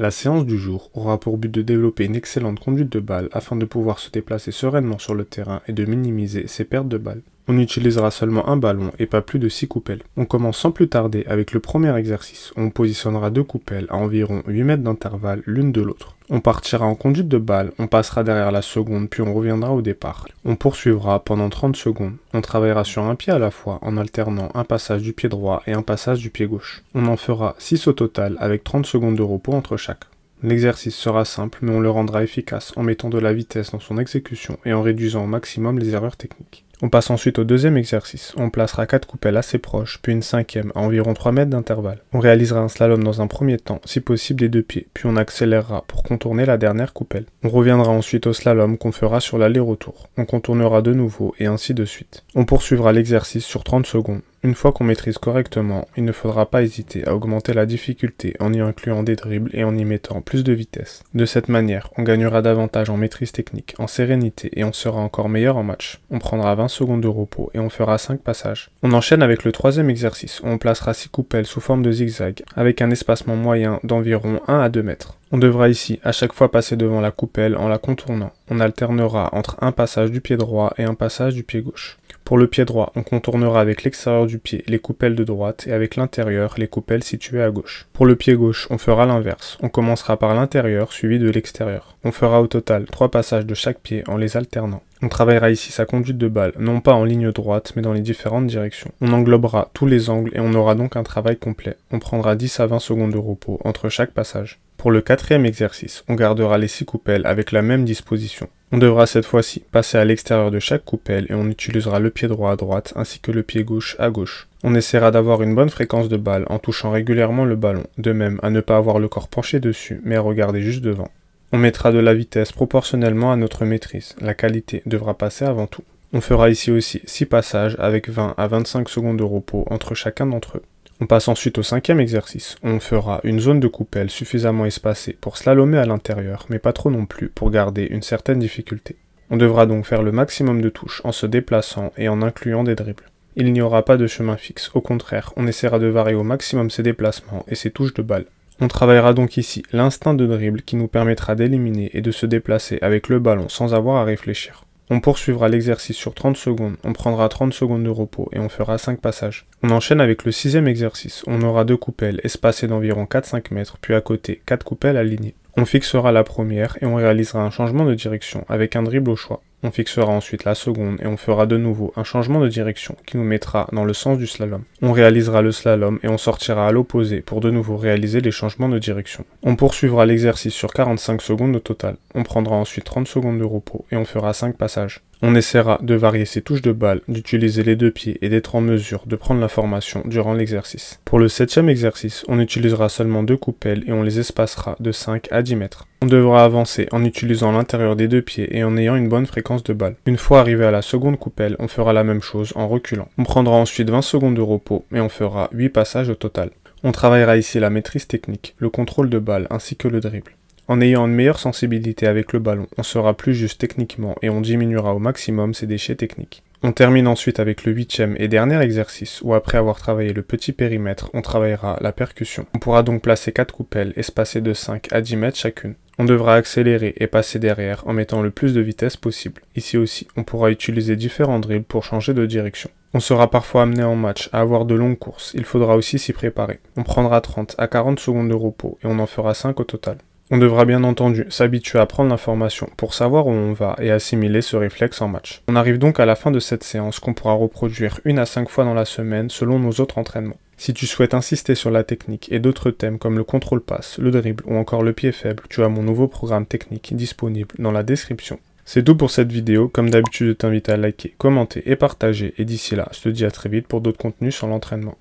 La séance du jour aura pour but de développer une excellente conduite de balle afin de pouvoir se déplacer sereinement sur le terrain et de minimiser ses pertes de balles. On utilisera seulement un ballon et pas plus de 6 coupelles. On commence sans plus tarder avec le premier exercice. On positionnera deux coupelles à environ 8 mètres d'intervalle l'une de l'autre. On partira en conduite de balle, on passera derrière la seconde puis on reviendra au départ. On poursuivra pendant 30 secondes. On travaillera sur un pied à la fois en alternant un passage du pied droit et un passage du pied gauche. On en fera 6 au total avec 30 secondes de repos entre chaque. L'exercice sera simple mais on le rendra efficace en mettant de la vitesse dans son exécution et en réduisant au maximum les erreurs techniques. On passe ensuite au deuxième exercice. On placera quatre coupelles assez proches, puis une cinquième, à environ 3 mètres d'intervalle. On réalisera un slalom dans un premier temps, si possible des deux pieds, puis on accélérera pour contourner la dernière coupelle. On reviendra ensuite au slalom qu'on fera sur l'aller-retour. On contournera de nouveau, et ainsi de suite. On poursuivra l'exercice sur 30 secondes. Une fois qu'on maîtrise correctement, il ne faudra pas hésiter à augmenter la difficulté en y incluant des dribbles et en y mettant plus de vitesse. De cette manière, on gagnera davantage en maîtrise technique, en sérénité et on sera encore meilleur en match. On prendra 20 secondes de repos et on fera 5 passages. On enchaîne avec le troisième exercice où on placera 6 coupelles sous forme de zigzag avec un espacement moyen d'environ 1 à 2 mètres. On devra ici à chaque fois passer devant la coupelle en la contournant. On alternera entre un passage du pied droit et un passage du pied gauche. Pour le pied droit, on contournera avec l'extérieur du pied les coupelles de droite et avec l'intérieur les coupelles situées à gauche. Pour le pied gauche, on fera l'inverse. On commencera par l'intérieur suivi de l'extérieur. On fera au total trois passages de chaque pied en les alternant. On travaillera ici sa conduite de balle, non pas en ligne droite, mais dans les différentes directions. On englobera tous les angles et on aura donc un travail complet. On prendra 10 à 20 secondes de repos entre chaque passage. Pour le quatrième exercice, on gardera les six coupelles avec la même disposition. On devra cette fois-ci passer à l'extérieur de chaque coupelle et on utilisera le pied droit à droite ainsi que le pied gauche à gauche. On essaiera d'avoir une bonne fréquence de balle en touchant régulièrement le ballon, de même à ne pas avoir le corps penché dessus mais à regarder juste devant. On mettra de la vitesse proportionnellement à notre maîtrise, la qualité devra passer avant tout. On fera ici aussi 6 passages avec 20 à 25 secondes de repos entre chacun d'entre eux. On passe ensuite au cinquième exercice. On fera une zone de coupelle suffisamment espacée pour slalomer à l'intérieur, mais pas trop non plus pour garder une certaine difficulté. On devra donc faire le maximum de touches en se déplaçant et en incluant des dribbles. Il n'y aura pas de chemin fixe, au contraire, on essaiera de varier au maximum ses déplacements et ses touches de balle. On travaillera donc ici l'instinct de dribble qui nous permettra d'éliminer et de se déplacer avec le ballon sans avoir à réfléchir. On poursuivra l'exercice sur 30 secondes, on prendra 30 secondes de repos et on fera 5 passages. On enchaîne avec le sixième exercice, on aura deux coupelles espacées d'environ 4-5 mètres, puis à côté 4 coupelles alignées. On fixera la première et on réalisera un changement de direction avec un dribble au choix. On fixera ensuite la seconde et on fera de nouveau un changement de direction qui nous mettra dans le sens du slalom. On réalisera le slalom et on sortira à l'opposé pour de nouveau réaliser les changements de direction. On poursuivra l'exercice sur 45 secondes au total. On prendra ensuite 30 secondes de repos et on fera 5 passages. On essaiera de varier ses touches de balle, d'utiliser les deux pieds et d'être en mesure de prendre la formation durant l'exercice. Pour le septième exercice, on utilisera seulement deux coupelles et on les espacera de 5 à 10 mètres. On devra avancer en utilisant l'intérieur des deux pieds et en ayant une bonne fréquence de balle. Une fois arrivé à la seconde coupelle, on fera la même chose en reculant. On prendra ensuite 20 secondes de repos et on fera 8 passages au total. On travaillera ici la maîtrise technique, le contrôle de balle ainsi que le dribble. En ayant une meilleure sensibilité avec le ballon, on sera plus juste techniquement et on diminuera au maximum ses déchets techniques. On termine ensuite avec le huitième et dernier exercice où après avoir travaillé le petit périmètre, on travaillera la percussion. On pourra donc placer 4 coupelles espacées de 5 à 10 mètres chacune. On devra accélérer et passer derrière en mettant le plus de vitesse possible. Ici aussi, on pourra utiliser différents drills pour changer de direction. On sera parfois amené en match à avoir de longues courses, il faudra aussi s'y préparer. On prendra 30 à 40 secondes de repos et on en fera 5 au total. On devra bien entendu s'habituer à prendre l'information pour savoir où on va et assimiler ce réflexe en match. On arrive donc à la fin de cette séance qu'on pourra reproduire une à cinq fois dans la semaine selon nos autres entraînements. Si tu souhaites insister sur la technique et d'autres thèmes comme le contrôle passe, le dribble ou encore le pied faible, tu as mon nouveau programme technique disponible dans la description. C'est tout pour cette vidéo, comme d'habitude je t'invite à liker, commenter et partager, et d'ici là, je te dis à très vite pour d'autres contenus sur l'entraînement.